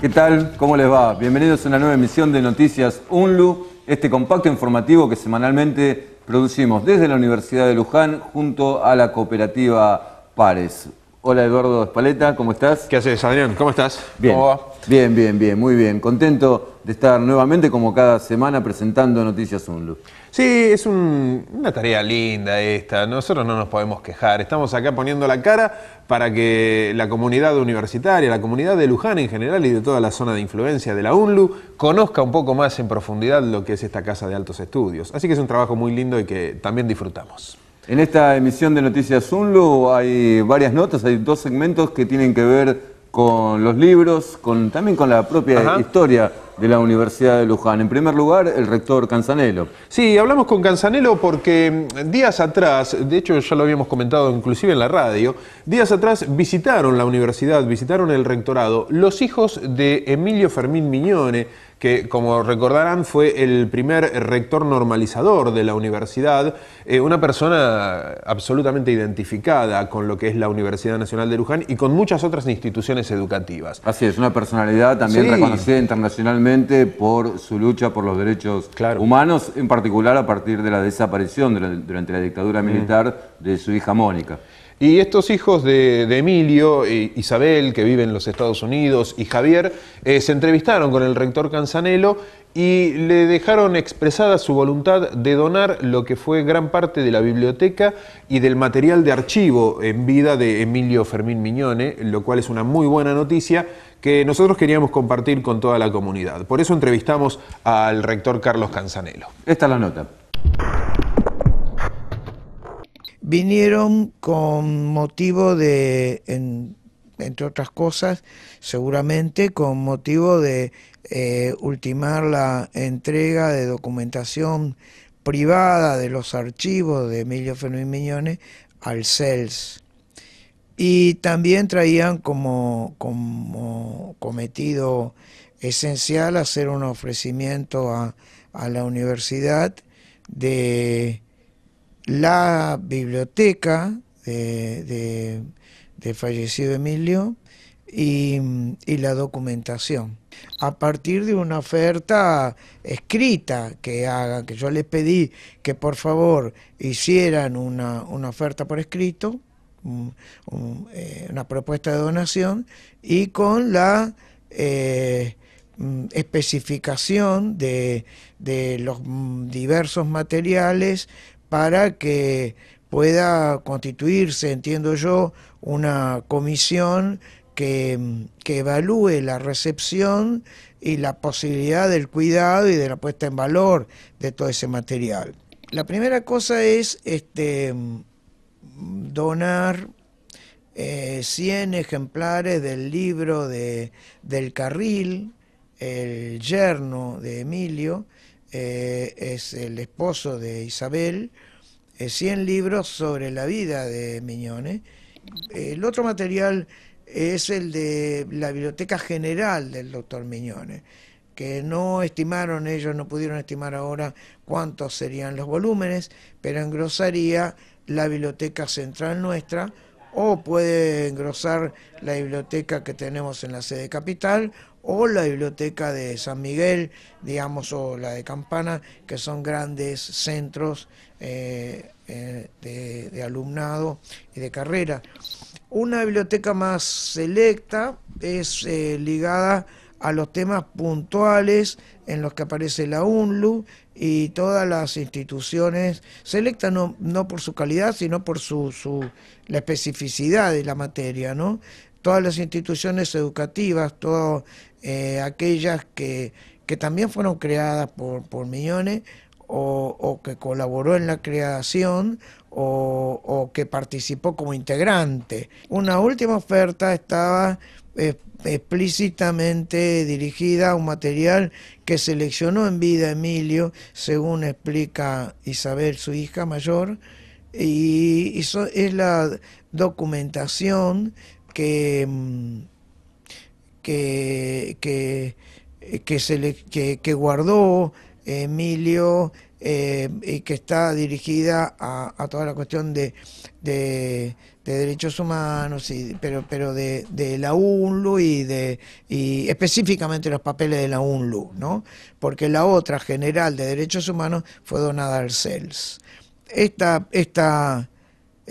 ¿Qué tal? ¿Cómo les va? Bienvenidos a una nueva emisión de Noticias UNLU, este compacto informativo que semanalmente producimos desde la Universidad de Luján junto a la cooperativa Pares. Hola Eduardo Espaleta, ¿cómo estás? ¿Qué haces, Adrián? ¿Cómo estás? Bien. ¿Cómo va? Bien, bien, bien, muy bien. Contento de estar nuevamente, como cada semana, presentando Noticias Unlu. Sí, es una tarea linda esta. Nosotros no nos podemos quejar. Estamos acá poniendo la cara para que la comunidad universitaria, la comunidad de Luján en general y de toda la zona de influencia de la UNLU conozca un poco más en profundidad lo que es esta casa de altos estudios. Así que es un trabajo muy lindo y que también disfrutamos. En esta emisión de Noticias Unlu hay varias notas, hay dos segmentos que tienen que ver con los libros, también con la propia historia de la Universidad de Luján. En primer lugar, el rector Canzanelo. Sí, hablamos con Canzanelo porque mm, días atrás, de hecho ya lo habíamos comentado inclusive en la radio, días atrás visitaron la universidad, visitaron el rectorado, los hijos de Emilio Fermín Miñone, que como recordarán fue el primer rector normalizador de la universidad, eh, una persona absolutamente identificada con lo que es la Universidad Nacional de Luján y con muchas otras instituciones educativas. Así es, una personalidad también reconocida internacionalmente por su lucha por los derechos humanos, en particular a partir de la desaparición durante la dictadura militar de su hija Mónica. Y estos hijos de, Emilio, Isabel, que vive en los Estados Unidos, y Javier, eh, se entrevistaron con el rector Canzanelo y le dejaron expresada su voluntad de donar lo que fue gran parte de la biblioteca y del material de archivo en vida de Emilio Fermín Miñone, lo cual es una muy buena noticia que nosotros queríamos compartir con toda la comunidad. Por eso entrevistamos al rector Carlos Canzanelo. Esta es la nota vinieron con motivo de, entre otras cosas, seguramente con motivo de eh, ultimar la entrega de documentación privada de los archivos de Emilio Fermín Miñones al CELS. Y también traían como, como cometido esencial hacer un ofrecimiento a la universidad de la biblioteca de, fallecido Emilio y, la documentación. A partir de una oferta escrita que hagan, que yo les pedí que por favor hicieran una, oferta por escrito, eh, una propuesta de donación y con la eh, mm, especificación de, de los mm, diversos materiales para que pueda constituirse, entiendo yo, una comisión que, evalúe la recepción y la posibilidad del cuidado y de la puesta en valor de todo ese material. La primera cosa es este, donar 100 eh, ejemplares del libro de, del carril, el yerno de Emilio, eh, es el esposo de Isabel, 100 eh, libros sobre la vida de Miñones. El otro material es el de la Biblioteca General del doctor Miñones, que no estimaron ellos, no pudieron estimar ahora cuántos serían los volúmenes, pero engrosaría la Biblioteca Central nuestra o puede engrosar la biblioteca que tenemos en la sede capital o la biblioteca de San Miguel, digamos, o la de Campana, que son grandes centros eh, eh, de, alumnado y de carrera. Una biblioteca más selecta es eh, ligada a los temas puntuales en los que aparece la UNLU y todas las instituciones selectas, no, no por su calidad, sino por su, su, la especificidad de la materia, ¿no? todas las instituciones educativas, todas eh, aquellas que, también fueron creadas por, por Millones o, que colaboró en la creación o, que participó como integrante. Una última oferta estaba eh, explícitamente dirigida a un material que seleccionó en vida Emilio, según explica Isabel, su hija mayor, y, eso es la documentación que, mm, eh, que, se le, guardó eh, Emilio eh, y que está dirigida a, toda la cuestión de, derechos humanos, pero, pero de, la UNLU y, de, específicamente los papeles de la UNLU, ¿no? porque la otra general de derechos humanos fue donada al CELS. Esta, esta,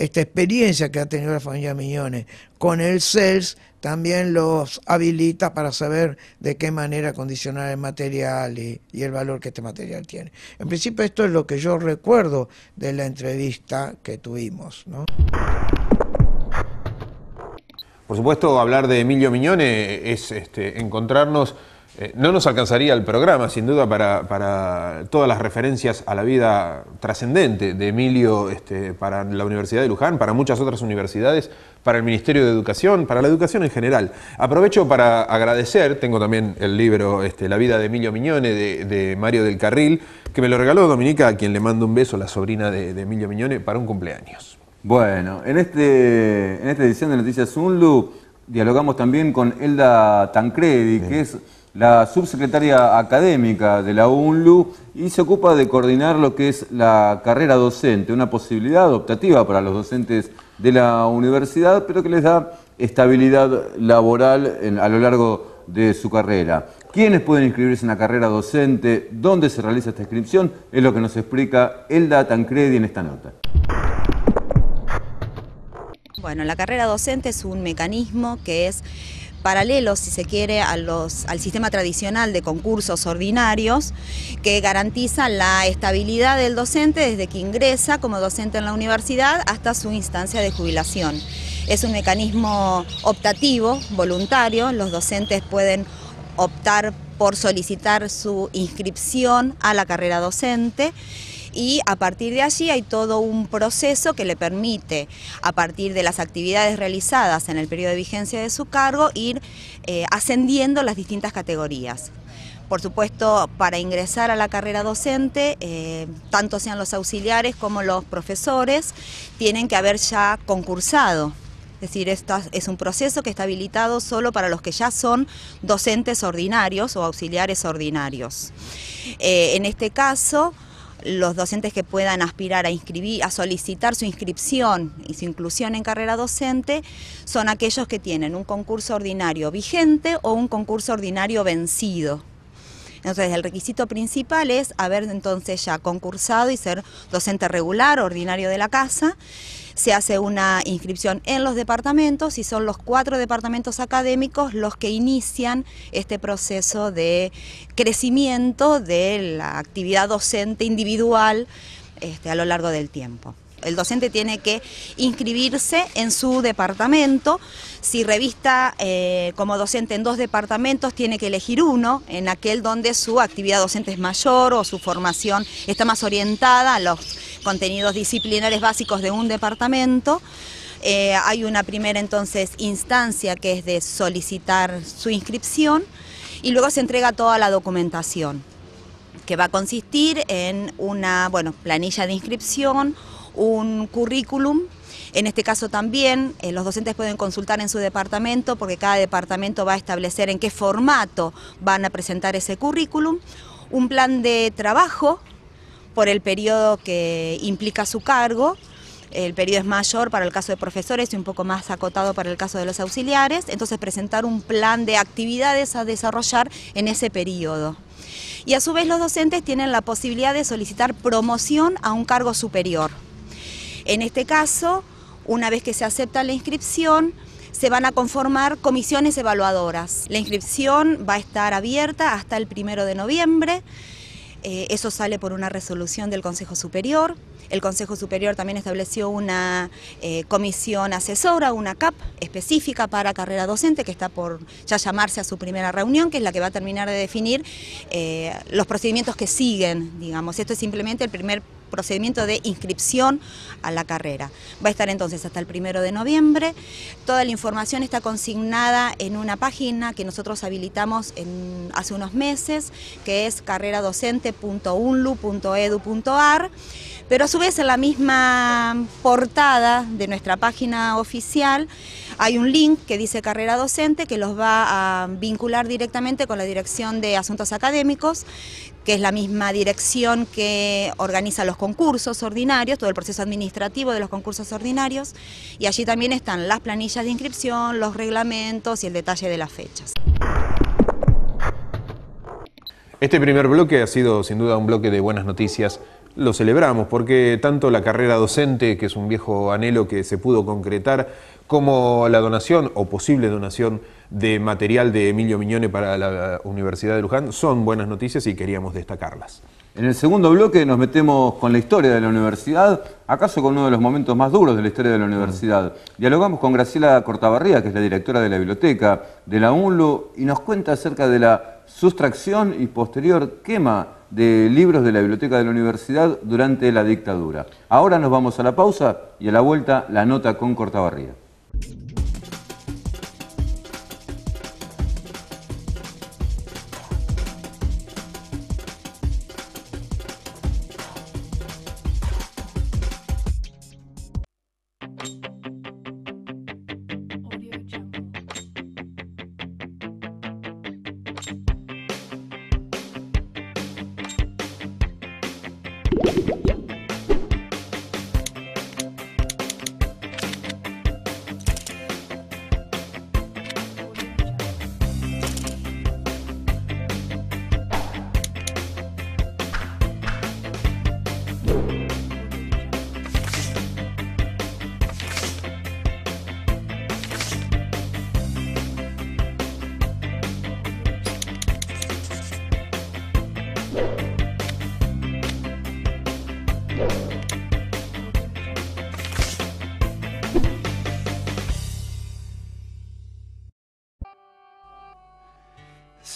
esta experiencia que ha tenido la familia Miñones con el CELS también los habilita para saber de qué manera condicionar el material y, el valor que este material tiene. En principio esto es lo que yo recuerdo de la entrevista que tuvimos. Por supuesto, hablar de Emilio Miñone es este, encontrarnos eh, no nos alcanzaría el programa, sin duda, para, todas las referencias a la vida trascendente de Emilio este, para la Universidad de Luján, para muchas otras universidades, para el Ministerio de Educación, para la educación en general. Aprovecho para agradecer, tengo también el libro este, La vida de Emilio Miñone de, Mario del Carril, que me lo regaló Dominica, a quien le mando un beso, la sobrina de, Emilio Miñone, para un cumpleaños. Bueno, en, este, en esta edición de Noticias Unlu dialogamos también con Elda Tancredi, que es la subsecretaria académica de la UNLU y se ocupa de coordinar lo que es la carrera docente, una posibilidad optativa para los docentes de la universidad, pero que les da estabilidad laboral a lo largo de su carrera. ¿Quiénes pueden inscribirse en la carrera docente? ¿Dónde se realiza esta inscripción? Es lo que nos explica Elda Tancredi en esta nota. Bueno, la carrera docente es un mecanismo que es paralelo, si se quiere, al sistema tradicional de concursos ordinarios que garantiza la estabilidad del docente desde que ingresa como docente en la universidad hasta su instancia de jubilación. Es un mecanismo optativo, voluntario, los docentes pueden optar por solicitar su inscripción a la carrera docente y a partir de allí hay todo un proceso que le permite, a partir de las actividades realizadas en el periodo de vigencia de su cargo, ir eh, ascendiendo las distintas categorías. Por supuesto, para ingresar a la carrera docente, eh, tanto sean los auxiliares como los profesores, tienen que haber ya concursado es decir, esto es un proceso que está habilitado solo para los que ya son docentes ordinarios o auxiliares ordinarios. Eh, en este caso, los docentes que puedan aspirar a inscribir, a solicitar su inscripción y su inclusión en carrera docente son aquellos que tienen un concurso ordinario vigente o un concurso ordinario vencido. Entonces, el requisito principal es haber entonces ya concursado y ser docente regular, ordinario de la casa se hace una inscripción en los departamentos y son los cuatro departamentos académicos los que inician este proceso de crecimiento de la actividad docente individual este, a lo largo del tiempo el docente tiene que inscribirse en su departamento. Si revista eh, como docente en dos departamentos, tiene que elegir uno, en aquel donde su actividad docente es mayor o su formación está más orientada a los contenidos disciplinares básicos de un departamento. Eh, hay una primera entonces instancia que es de solicitar su inscripción y luego se entrega toda la documentación que va a consistir en una bueno, planilla de inscripción un currículum. En este caso también eh, los docentes pueden consultar en su departamento porque cada departamento va a establecer en qué formato van a presentar ese currículum. Un plan de trabajo por el periodo que implica su cargo, el periodo es mayor para el caso de profesores y un poco más acotado para el caso de los auxiliares, entonces presentar un plan de actividades a desarrollar en ese periodo. Y a su vez los docentes tienen la posibilidad de solicitar promoción a un cargo superior. En este caso, una vez que se acepta la inscripción, se van a conformar comisiones evaluadoras. La inscripción va a estar abierta hasta el primero de noviembre. Eh, eso sale por una resolución del Consejo Superior. El Consejo Superior también estableció una eh, comisión asesora, una CAP específica para carrera docente, que está por ya llamarse a su primera reunión, que es la que va a terminar de definir eh, los procedimientos que siguen, digamos. Esto es simplemente el primer procedimiento de inscripción a la carrera. Va a estar entonces hasta el primero de noviembre. Toda la información está consignada en una página que nosotros habilitamos hace unos meses, que es carreradocente.unlu.edu.ar, pero a su vez en la misma portada de nuestra página oficial, hay un link que dice carrera docente que los va a vincular directamente con la Dirección de Asuntos Académicos, que es la misma dirección que organiza los concursos ordinarios, todo el proceso administrativo de los concursos ordinarios, y allí también están las planillas de inscripción, los reglamentos y el detalle de las fechas. Este primer bloque ha sido sin duda un bloque de buenas noticias. Lo celebramos porque tanto la carrera docente, que es un viejo anhelo que se pudo concretar, como la donación o posible donación de material de Emilio Miñone para la Universidad de Luján son buenas noticias y queríamos destacarlas. En el segundo bloque nos metemos con la historia de la universidad, acaso con uno de los momentos más duros de la historia de la universidad. Dialogamos con Graciela Cortabarría, que es la directora de la biblioteca de la UNLU, y nos cuenta acerca de la sustracción y posterior quema de libros de la biblioteca de la universidad durante la dictadura. Ahora nos vamos a la pausa y a la vuelta la nota con Cortabarría.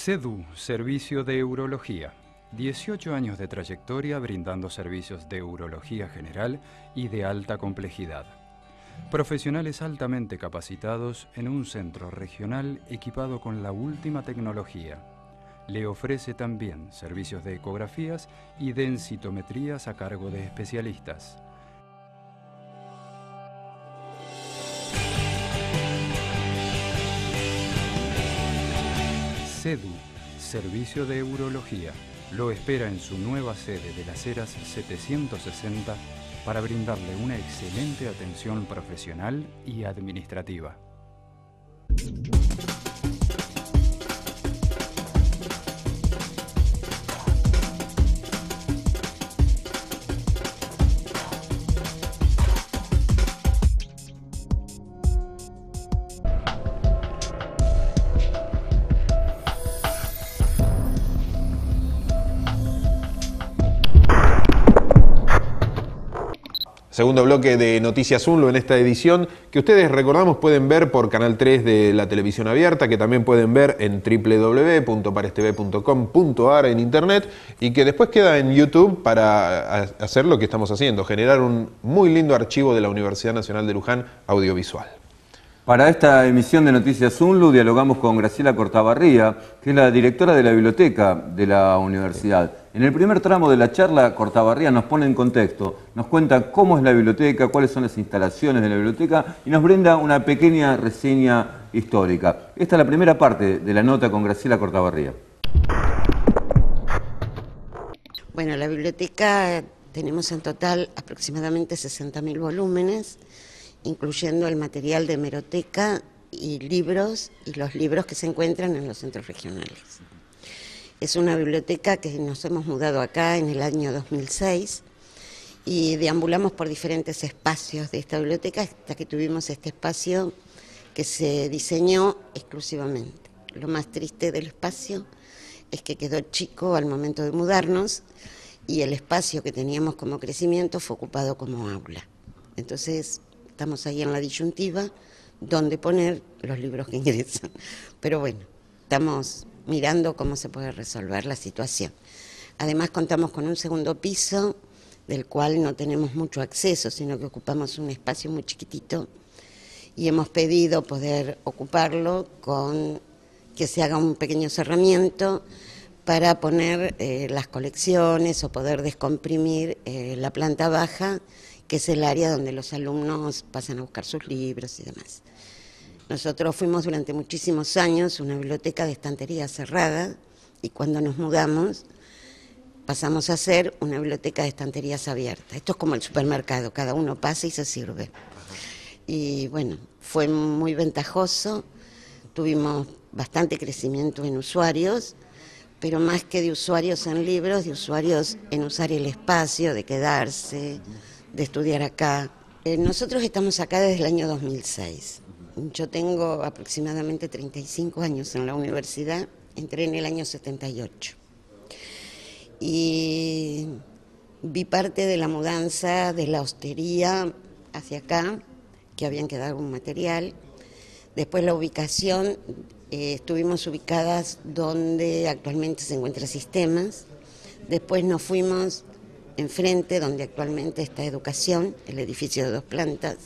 CEDU, Servicio de Urología. 18 años de trayectoria brindando servicios de urología general y de alta complejidad. Profesionales altamente capacitados en un centro regional equipado con la última tecnología. Le ofrece también servicios de ecografías y densitometrías a cargo de especialistas. CEDU, Servicio de Urología, lo espera en su nueva sede de las Eras 760 para brindarle una excelente atención profesional y administrativa. Segundo bloque de Noticias UNLU en esta edición, que ustedes recordamos pueden ver por Canal 3 de la televisión abierta, que también pueden ver en www.parestv.com.ar en internet y que después queda en YouTube para hacer lo que estamos haciendo, generar un muy lindo archivo de la Universidad Nacional de Luján audiovisual. Para esta emisión de Noticias Unlu dialogamos con Graciela Cortabarría, que es la directora de la biblioteca de la universidad. En el primer tramo de la charla, Cortabarría nos pone en contexto, nos cuenta cómo es la biblioteca, cuáles son las instalaciones de la biblioteca y nos brinda una pequeña reseña histórica. Esta es la primera parte de la nota con Graciela Cortabarría. Bueno, la biblioteca tenemos en total aproximadamente 60.000 volúmenes, incluyendo el material de hemeroteca y libros y los libros que se encuentran en los centros regionales. Es una biblioteca que nos hemos mudado acá en el año 2006 y deambulamos por diferentes espacios de esta biblioteca hasta que tuvimos este espacio que se diseñó exclusivamente. Lo más triste del espacio es que quedó chico al momento de mudarnos y el espacio que teníamos como crecimiento fue ocupado como aula. Entonces estamos ahí en la disyuntiva donde poner los libros que ingresan. Pero bueno, estamos mirando cómo se puede resolver la situación. Además contamos con un segundo piso del cual no tenemos mucho acceso, sino que ocupamos un espacio muy chiquitito y hemos pedido poder ocuparlo con que se haga un pequeño cerramiento para poner eh, las colecciones o poder descomprimir eh, la planta baja, que es el área donde los alumnos pasan a buscar sus libros y demás. Nosotros fuimos durante muchísimos años una biblioteca de estantería cerrada y cuando nos mudamos pasamos a ser una biblioteca de estanterías abierta. Esto es como el supermercado, cada uno pasa y se sirve. Y bueno, fue muy ventajoso, tuvimos bastante crecimiento en usuarios, pero más que de usuarios en libros, de usuarios en usar el espacio, de quedarse, de estudiar acá. Eh, nosotros estamos acá desde el año 2006. Yo tengo aproximadamente 35 años en la universidad, entré en el año 78 y vi parte de la mudanza de la hostería hacia acá, que habían quedado un material. Después la ubicación, eh, estuvimos ubicadas donde actualmente se encuentra Sistemas. Después nos fuimos enfrente, donde actualmente está Educación, el edificio de dos plantas.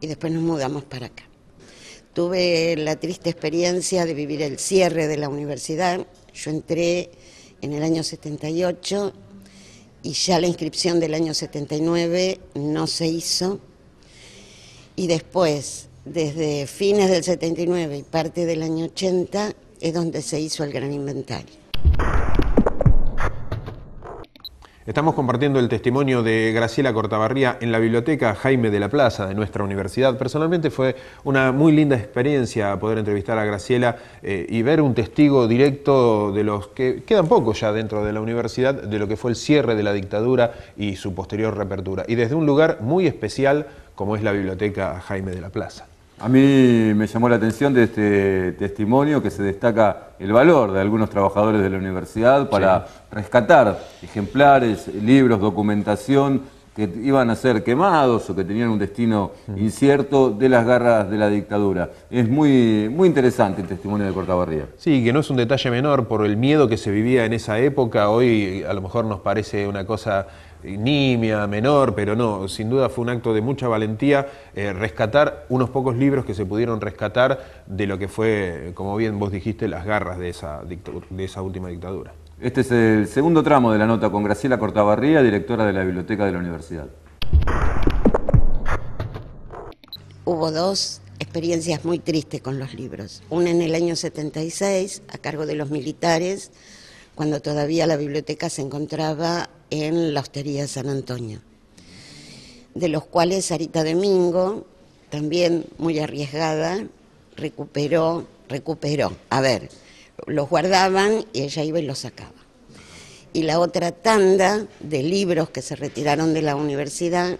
Y después nos mudamos para acá tuve la triste experiencia de vivir el cierre de la universidad. Yo entré en el año 78 y ya la inscripción del año 79 no se hizo. Y después, desde fines del 79 y parte del año 80, es donde se hizo el gran inventario. Estamos compartiendo el testimonio de Graciela Cortabarría en la biblioteca Jaime de la Plaza de nuestra universidad. Personalmente fue una muy linda experiencia poder entrevistar a Graciela eh, y ver un testigo directo de los que quedan pocos ya dentro de la universidad, de lo que fue el cierre de la dictadura y su posterior reapertura. Y desde un lugar muy especial como es la biblioteca Jaime de la Plaza. A mí me llamó la atención de este testimonio que se destaca el valor de algunos trabajadores de la universidad para rescatar ejemplares, libros, documentación que iban a ser quemados o que tenían un destino incierto de las garras de la dictadura. Es muy, muy interesante el testimonio de Cortabarría. Sí, que no es un detalle menor por el miedo que se vivía en esa época. Hoy a lo mejor nos parece una cosa nimia, menor, pero no, sin duda fue un acto de mucha valentía eh, rescatar unos pocos libros que se pudieron rescatar de lo que fue, como bien vos dijiste, las garras de esa, de esa última dictadura. Este es el segundo tramo de la nota con Graciela Cortabarría, directora de la Biblioteca de la Universidad. Hubo dos experiencias muy tristes con los libros. Una en el año 76, a cargo de los militares, cuando todavía la biblioteca se encontraba en la Hostería de San Antonio, de los cuales Sarita Domingo, también muy arriesgada, recuperó, recuperó. A ver, los guardaban y ella iba y los sacaba. Y la otra tanda de libros que se retiraron de la universidad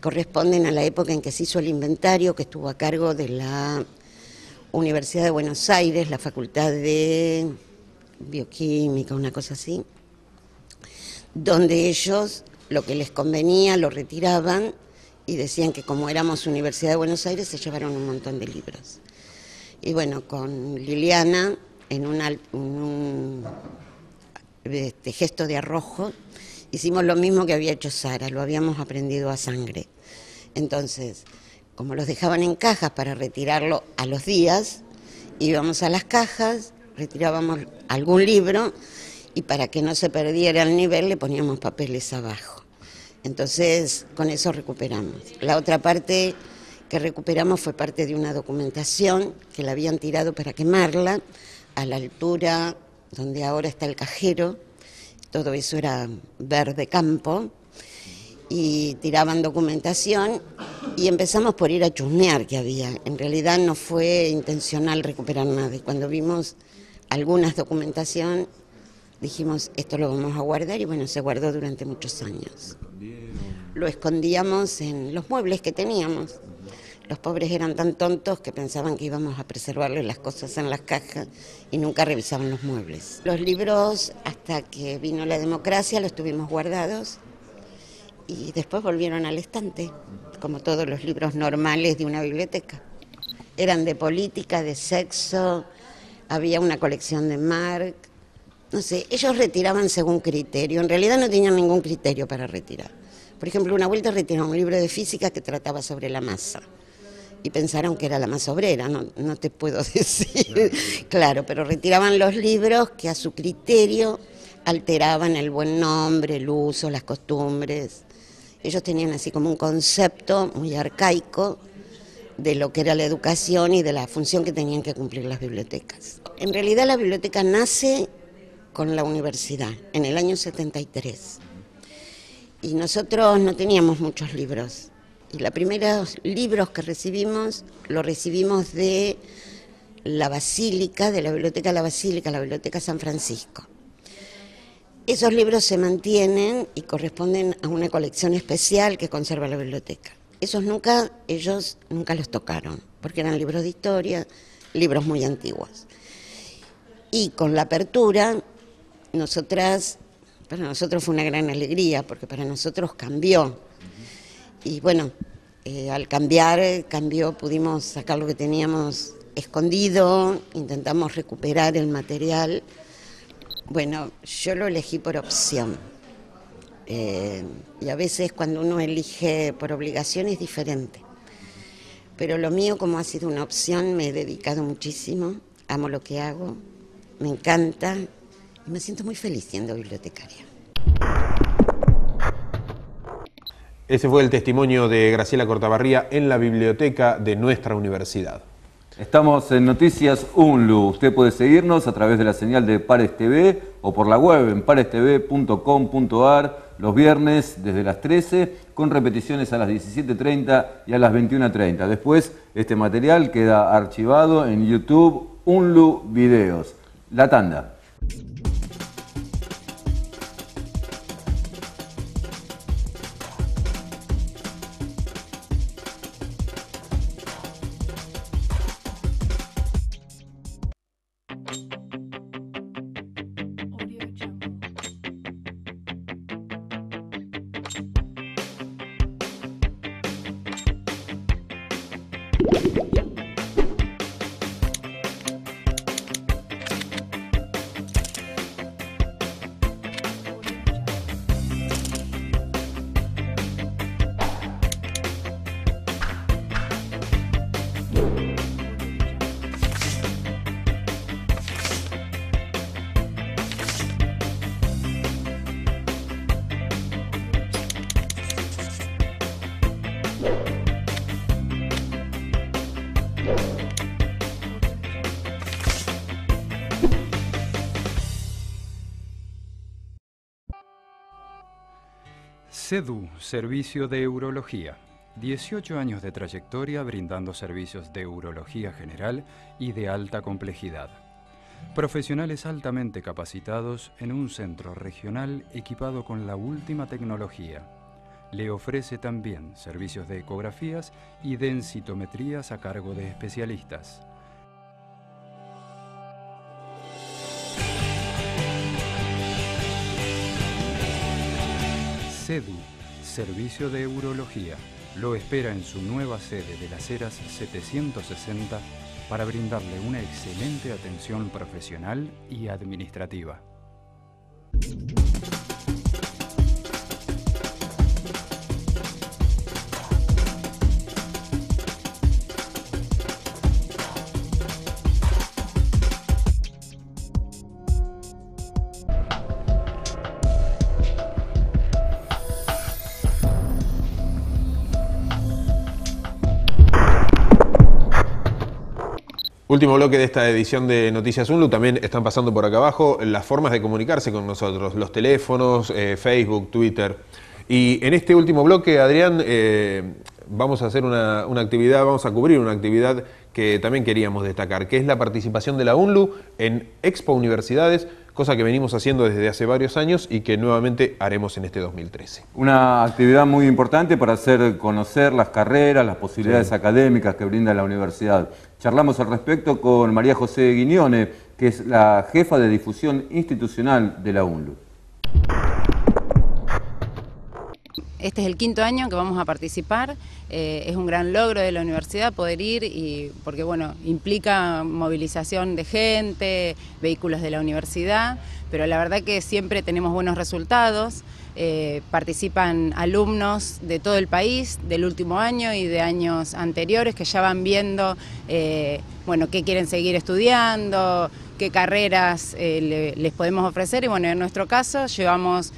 corresponden a la época en que se hizo el inventario que estuvo a cargo de la Universidad de Buenos Aires, la Facultad de Bioquímica, una cosa así, donde ellos lo que les convenía lo retiraban y decían que como éramos Universidad de Buenos Aires se llevaron un montón de libros. Y bueno, con Liliana, en, un este, gesto de arrojo, hicimos lo mismo que había hecho Sara, lo habíamos aprendido a sangre. Entonces, como los dejaban en cajas para retirarlo a los días, íbamos a las cajas, retirábamos algún libro y para que no se perdiera el nivel le poníamos papeles abajo. Entonces, con eso recuperamos. La otra parte que recuperamos fue parte de una documentación que la habían tirado para quemarla a la altura donde ahora está el cajero. Todo eso era verde campo y tiraban documentación y empezamos por ir a chusmear que había. En realidad no fue intencional recuperar nada y cuando vimos algunas documentación dijimos, esto lo vamos a guardar y bueno, se guardó durante muchos años. Lo escondíamos en los muebles que teníamos. Los pobres eran tan tontos que pensaban que íbamos a preservarle las cosas en las cajas y nunca revisaban los muebles. Los libros, hasta que vino la democracia, los tuvimos guardados y después volvieron al estante, como todos los libros normales de una biblioteca. Eran de política, de sexo, había una colección de Marx, no sé, ellos retiraban según criterio, en realidad no tenían ningún criterio para retirar. Por ejemplo, una vuelta retiraron un libro de física que trataba sobre la masa y pensaron que era la masa obrera, no, no te puedo decir, claro, pero retiraban los libros que a su criterio alteraban el buen nombre, el uso, las costumbres. Ellos tenían así como un concepto muy arcaico de lo que era la educación y de la función que tenían que cumplir las bibliotecas. En realidad la biblioteca nace con la universidad en el año 73. Y nosotros no teníamos muchos libros. Y los primeros libros que recibimos, los recibimos de la Basílica, de la Biblioteca de la Basílica, la Biblioteca San Francisco. Esos libros se mantienen y corresponden a una colección especial que conserva la biblioteca. Esos nunca, ellos nunca los tocaron, porque eran libros de historia, libros muy antiguos. Y con la apertura nosotras, para nosotros fue una gran alegría, porque para nosotros cambió. Y bueno, eh, al cambiar, eh, cambió, pudimos sacar lo que teníamos escondido, intentamos recuperar el material. Bueno, yo lo elegí por opción. Eh, y a veces cuando uno elige por obligación es diferente. Pero lo mío, como ha sido una opción, me he dedicado muchísimo, amo lo que hago, me encanta, y me siento muy feliz siendo bibliotecaria. Ese fue el testimonio de Graciela Cortabarría en la biblioteca de nuestra universidad. Estamos en Noticias UNLU. Usted puede seguirnos a través de la señal de Pares TV o por la web en parestv.com.ar los viernes desde las 13 con repeticiones a las 17.30 y a las 21.30. Después este material queda archivado en YouTube UNLU Videos. La tanda. CEDU, Servicio de Urología. 18 años de trayectoria brindando servicios de urología general y de alta complejidad. Profesionales altamente capacitados en un centro regional equipado con la última tecnología. Le ofrece también servicios de ecografías y densitometrías a cargo de especialistas. CEDU, Servicio de Urología, lo espera en su nueva sede de las Eras 760 para brindarle una excelente atención profesional y administrativa. Último bloque de esta edición de Noticias Unlu. También están pasando por acá abajo las formas de comunicarse con nosotros, los teléfonos, eh, Facebook, Twitter. Y en este último bloque, Adrián, eh, vamos a hacer una, actividad, vamos a cubrir una actividad que también queríamos destacar, que es la participación de la UNLU en Expo Universidades, cosa que venimos haciendo desde hace varios años y que nuevamente haremos en este 2013. Una actividad muy importante para hacer conocer las carreras, las posibilidades académicas que brinda la universidad. Charlamos al respecto con María José Guiñone, que es la jefa de difusión institucional de la UNLU. Este es el quinto año que vamos a participar, eh, es un gran logro de la universidad poder ir y, porque bueno, implica movilización de gente, vehículos de la universidad, pero la verdad que siempre tenemos buenos resultados. Eh, participan alumnos de todo el país, del último año y de años anteriores, que ya van viendo eh, bueno, qué quieren seguir estudiando, qué carreras eh, les podemos ofrecer. Y bueno, en nuestro caso llevamos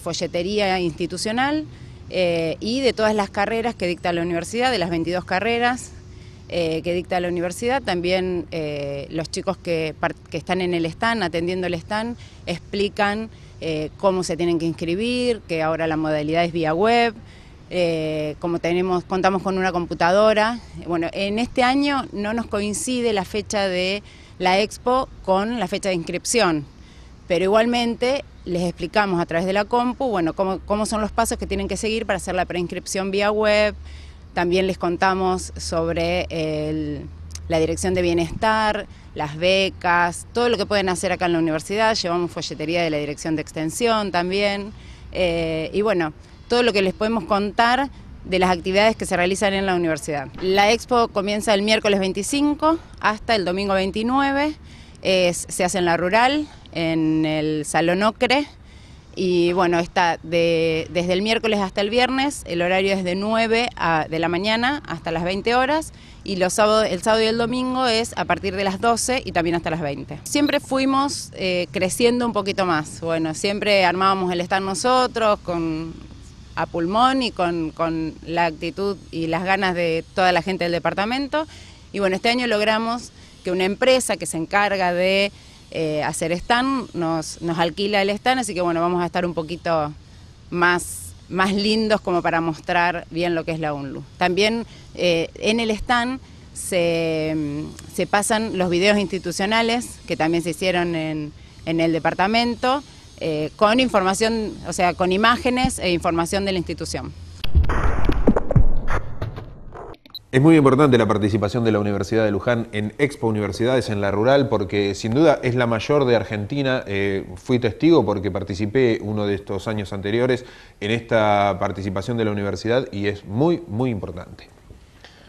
folletería institucional y de todas las carreras que dicta la universidad, de las 22 carreras. que dicta la universidad, también los chicos que, que están en el stand, atendiendo el stand, explican eh, cómo se tienen que inscribir, que ahora la modalidad es vía web. Eh, cómo tenemos, contamos con una computadora. Bueno, en este año no nos coincide la fecha de la expo con la fecha de inscripción, pero igualmente les explicamos a través de la compu, cómo, son los pasos que tienen que seguir para hacer la preinscripción vía web. También les contamos sobre la dirección de bienestar, las becas, todo lo que pueden hacer acá en la universidad, llevamos folletería de la Dirección de Extensión también, eh, y bueno, todo lo que les podemos contar de las actividades que se realizan en la universidad. La expo comienza el miércoles 25 hasta el domingo 29, se hace en la rural, en el Salón Ocre, y bueno, está de, desde el miércoles hasta el viernes, el horario es de 9 de la mañana hasta las 20 horas y los el sábado y el domingo es a partir de las 12 y también hasta las 20. Siempre fuimos eh, creciendo un poquito más, bueno, siempre armábamos el estar nosotros con, a pulmón y con, con la actitud y las ganas de toda la gente del departamento. Y bueno, este año logramos que una empresa que se encarga de eh, hacer stand, nos, alquila el stand, así que bueno, vamos a estar un poquito más, más lindos como para mostrar bien lo que es la UNLU. También eh, en el stand se, pasan los videos institucionales que también se hicieron en, el departamento, eh, con información, o sea, con imágenes e información de la institución. Es muy importante la participación de la Universidad de Luján en Expo Universidades en la Rural porque sin duda es la mayor de Argentina. Eh, fui testigo porque participé uno de estos años anteriores en esta participación de la universidad y es muy, muy importante.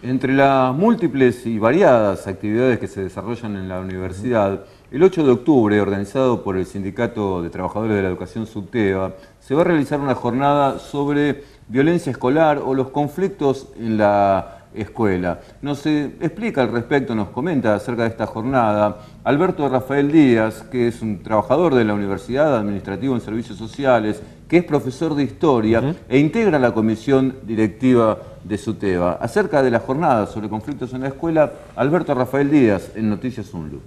Entre las múltiples y variadas actividades que se desarrollan en la universidad, el 8 de octubre, organizado por el Sindicato de Trabajadores de la Educación Subteva, se va a realizar una jornada sobre violencia escolar o los conflictos en la escuela. Nos eh, explica al respecto, nos comenta acerca de esta jornada Alberto Rafael Díaz, que es un trabajador de la Universidad Administrativa en Servicios Sociales, que es profesor de Historia e integra la comisión directiva de SUTEBA. Acerca de la jornada sobre conflictos en la escuela, Alberto Rafael Díaz en Noticias UNLU.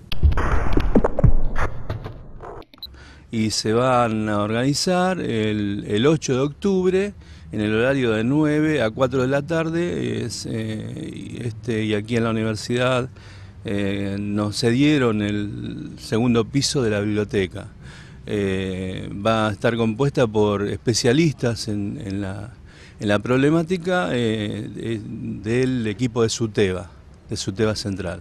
Y se van a organizar el, el 8 de octubre en el horario de 9 a 4 de la tarde eh, este, y aquí en la universidad eh, nos cedieron el segundo piso de la biblioteca. Eh, va a estar compuesta por especialistas en, la, problemática del equipo de SUTEBA, de SUTEBA Central.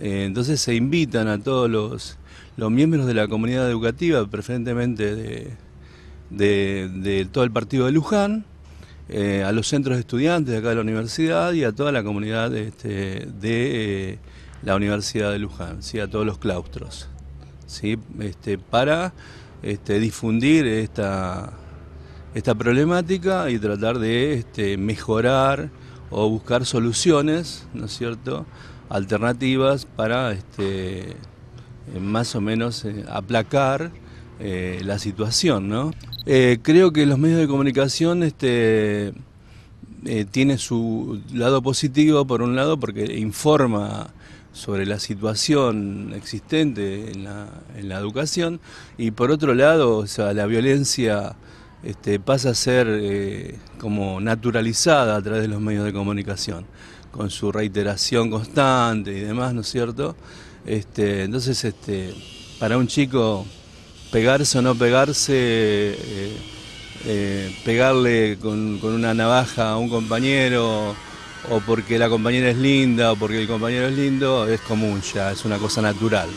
entonces se invitan a todos los, los miembros de la comunidad educativa, preferentemente de de, todo el partido de Luján, eh, a los centros de estudiantes de acá de la universidad y a toda la comunidad este, de eh, la Universidad de Luján, ¿sí? a todos los claustros, ¿sí? este, para este, difundir esta, problemática y tratar de este, mejorar o buscar soluciones, ¿no es cierto?, alternativas para eh, más o menos aplacar la situación, eh, creo que los medios de comunicación este, eh, tienen su lado positivo, por un lado, porque informa sobre la situación existente en la, educación, y por otro lado, o sea, la violencia este, pasa a ser eh, como naturalizada a través de los medios de comunicación, con su reiteración constante y demás, ¿no es cierto? Este, entonces, este, para un chico pegarse o no pegarse, eh, eh, pegarle con, una navaja a un compañero, o porque la compañera es linda, o porque el compañero es lindo, es común ya, es una cosa natural.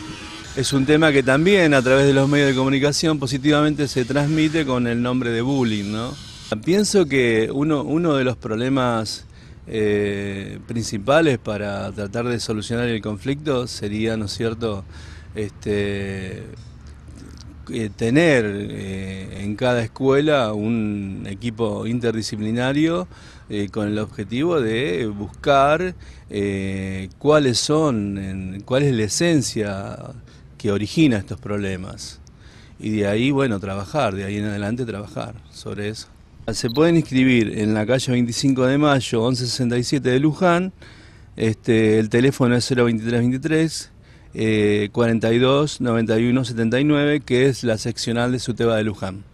Es un tema que también a través de los medios de comunicación positivamente se transmite con el nombre de bullying, ¿no? Pienso que uno, uno de los problemas eh, principales para tratar de solucionar el conflicto sería, ¿no es cierto?, este, eh, tener eh, en cada escuela un equipo interdisciplinario eh, con el objetivo de buscar cuáles son, cuál es la esencia que origina estos problemas. Y de ahí, bueno, trabajar, de ahí en adelante trabajar sobre eso. Se pueden inscribir en la calle 25 de mayo, 1167 de Luján. Este, el teléfono es 02323 42 91 79, que es la seccional de Suteba de Luján.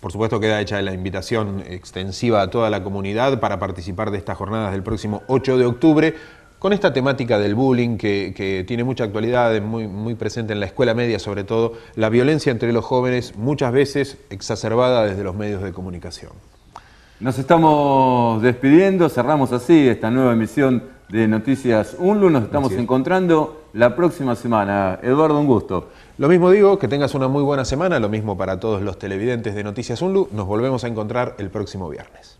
Por supuesto queda hecha la invitación extensiva a toda la comunidad para participar de estas jornadas del próximo 8 de octubre con esta temática del bullying que, tiene mucha actualidad, muy presente en la escuela media sobre todo, la violencia entre los jóvenes muchas veces exacerbada desde los medios de comunicación. Nos estamos despidiendo, cerramos así esta nueva emisión de Noticias UNLU. Nos estamos encontrando la próxima semana. Eduardo, un gusto. Lo mismo digo, que tengas una muy buena semana, lo mismo para todos los televidentes de Noticias UNLU. Nos volvemos a encontrar el próximo viernes.